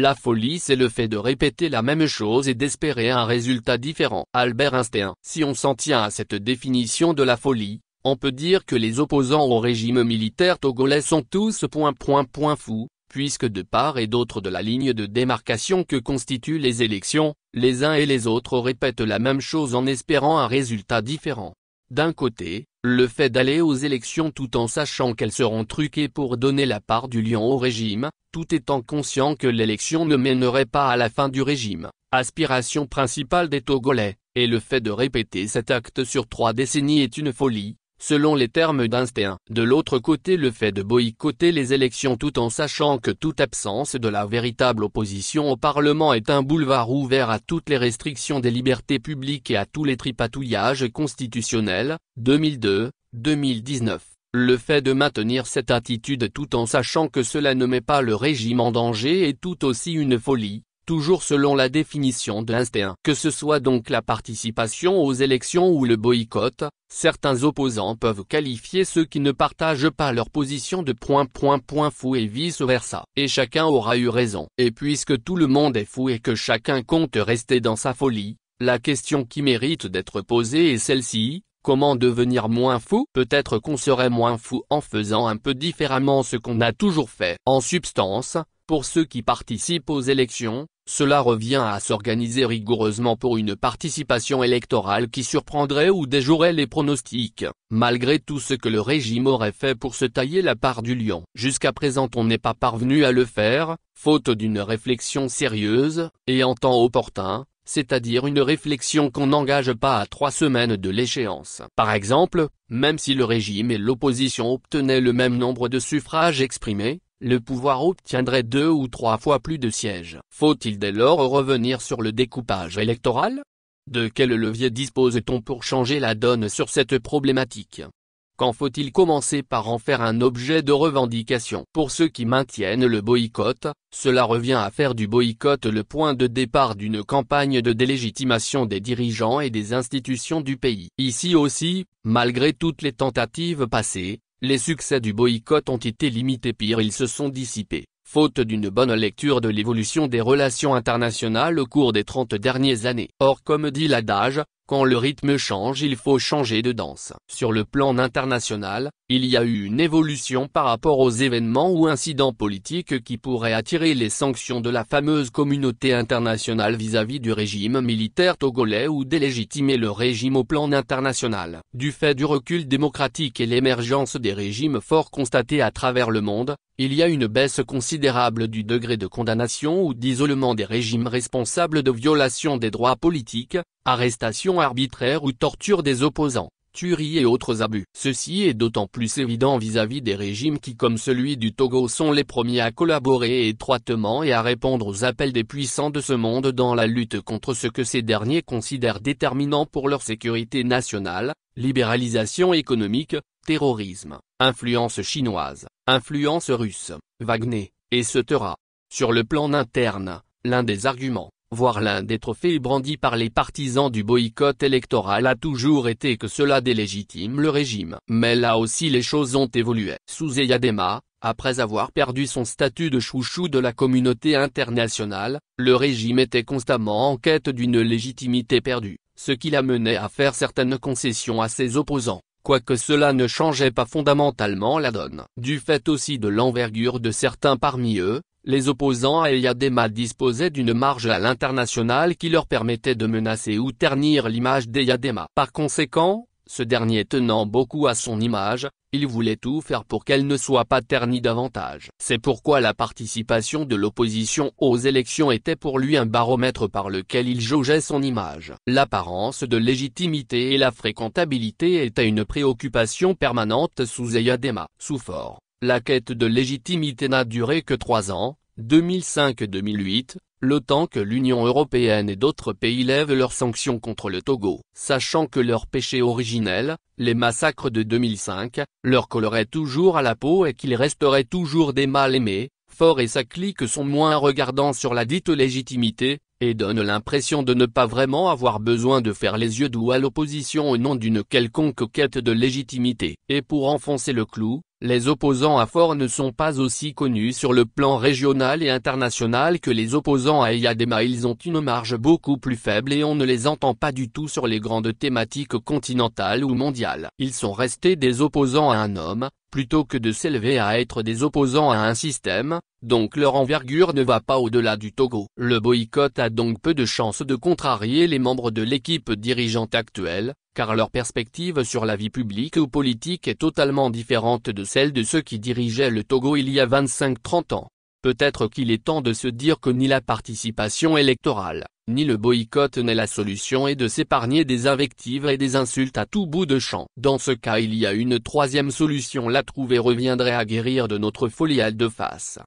La folie c'est le fait de répéter la même chose et d'espérer un résultat différent. Albert Einstein. Si on s'en tient à cette définition de la folie, on peut dire que les opposants au régime militaire togolais sont tous point point point fous, puisque de part et d'autre de la ligne de démarcation que constituent les élections, les uns et les autres répètent la même chose en espérant un résultat différent. D'un côté, le fait d'aller aux élections tout en sachant qu'elles seront truquées pour donner la part du lion au régime, tout étant conscient que l'élection ne mènerait pas à la fin du régime, aspiration principale des Togolais, et le fait de répéter cet acte sur trois décennies est une folie, selon les termes d'Einstein. De l'autre côté le fait de boycotter les élections tout en sachant que toute absence de la véritable opposition au Parlement est un boulevard ouvert à toutes les restrictions des libertés publiques et à tous les tripatouillages constitutionnels, 2002, 2019. Le fait de maintenir cette attitude tout en sachant que cela ne met pas le régime en danger est tout aussi une folie, toujours selon la définition de l'instinct. Que ce soit donc la participation aux élections ou le boycott, certains opposants peuvent qualifier ceux qui ne partagent pas leur position de point point point fou et vice versa. Et chacun aura eu raison. Et puisque tout le monde est fou et que chacun compte rester dans sa folie, la question qui mérite d'être posée est celle-ci, Comment devenir moins fou Peut-être qu'on serait moins fou en faisant un peu différemment ce qu'on a toujours fait. En substance, pour ceux qui participent aux élections, cela revient à s'organiser rigoureusement pour une participation électorale qui surprendrait ou déjouerait les pronostics, malgré tout ce que le régime aurait fait pour se tailler la part du lion. Jusqu'à présent on n'est pas parvenu à le faire, faute d'une réflexion sérieuse, et en temps opportun, c'est-à-dire une réflexion qu'on n'engage pas à trois semaines de l'échéance. Par exemple, même si le régime et l'opposition obtenaient le même nombre de suffrages exprimés, le pouvoir obtiendrait deux ou trois fois plus de sièges. Faut-il dès lors revenir sur le découpage électoral De quel levier dispose-t-on pour changer la donne sur cette problématique Quand faut-il commencer par en faire un objet de revendication Pour ceux qui maintiennent le boycott, cela revient à faire du boycott le point de départ d'une campagne de délégitimation des dirigeants et des institutions du pays. Ici aussi, malgré toutes les tentatives passées, les succès du boycott ont été limités pire ils se sont dissipés, faute d'une bonne lecture de l'évolution des relations internationales au cours des trente dernières années. Or comme dit l'adage, quand le rythme change il faut changer de danse. Sur le plan international, il y a eu une évolution par rapport aux événements ou incidents politiques qui pourraient attirer les sanctions de la fameuse communauté internationale vis-à-vis du régime militaire togolais ou délégitimer le régime au plan international. Du fait du recul démocratique et l'émergence des régimes forts constatés à travers le monde, il y a une baisse considérable du degré de condamnation ou d'isolement des régimes responsables de violations des droits politiques, arrestation arbitraire ou torture des opposants, tueries et autres abus. Ceci est d'autant plus évident vis-à-vis des régimes qui comme celui du Togo sont les premiers à collaborer étroitement et à répondre aux appels des puissants de ce monde dans la lutte contre ce que ces derniers considèrent déterminant pour leur sécurité nationale, libéralisation économique, terrorisme, influence chinoise, influence russe, Wagner, etc. Sur le plan interne, l'un des arguments Voir l'un des trophées brandis par les partisans du boycott électoral a toujours été que cela délégitime le régime. Mais là aussi les choses ont évolué. Sous Eyadema, après avoir perdu son statut de chouchou de la communauté internationale, le régime était constamment en quête d'une légitimité perdue, ce qui l'amenait à faire certaines concessions à ses opposants quoique cela ne changeait pas fondamentalement la donne. Du fait aussi de l'envergure de certains parmi eux, les opposants à Eyadema disposaient d'une marge à l'international qui leur permettait de menacer ou ternir l'image d'Eyadema. Par conséquent, ce dernier tenant beaucoup à son image, il voulait tout faire pour qu'elle ne soit pas ternie davantage. C'est pourquoi la participation de l'opposition aux élections était pour lui un baromètre par lequel il jaugeait son image. L'apparence de légitimité et la fréquentabilité étaient une préoccupation permanente sous Eyadema. Sous fort, la quête de légitimité n'a duré que trois ans, 2005-2008, le temps que l'Union européenne et d'autres pays lèvent leurs sanctions contre le Togo, sachant que leur péché originel, les massacres de 2005, leur collerait toujours à la peau et qu'ils resteraient toujours des mal-aimés, Fort et sa clique sont moins regardants sur la dite légitimité, et donnent l'impression de ne pas vraiment avoir besoin de faire les yeux doux à l'opposition au nom d'une quelconque quête de légitimité. Et pour enfoncer le clou, les opposants à Fort ne sont pas aussi connus sur le plan régional et international que les opposants à IADEMA ils ont une marge beaucoup plus faible et on ne les entend pas du tout sur les grandes thématiques continentales ou mondiales. Ils sont restés des opposants à un homme, plutôt que de s'élever à être des opposants à un système, donc leur envergure ne va pas au-delà du Togo. Le boycott a donc peu de chances de contrarier les membres de l'équipe dirigeante actuelle, car leur perspective sur la vie publique ou politique est totalement différente de celle de ceux qui dirigeaient le Togo il y a 25-30 ans. Peut-être qu'il est temps de se dire que ni la participation électorale, ni le boycott n'est la solution et de s'épargner des invectives et des insultes à tout bout de champ. Dans ce cas il y a une troisième solution la trouver reviendrait à guérir de notre folie de face.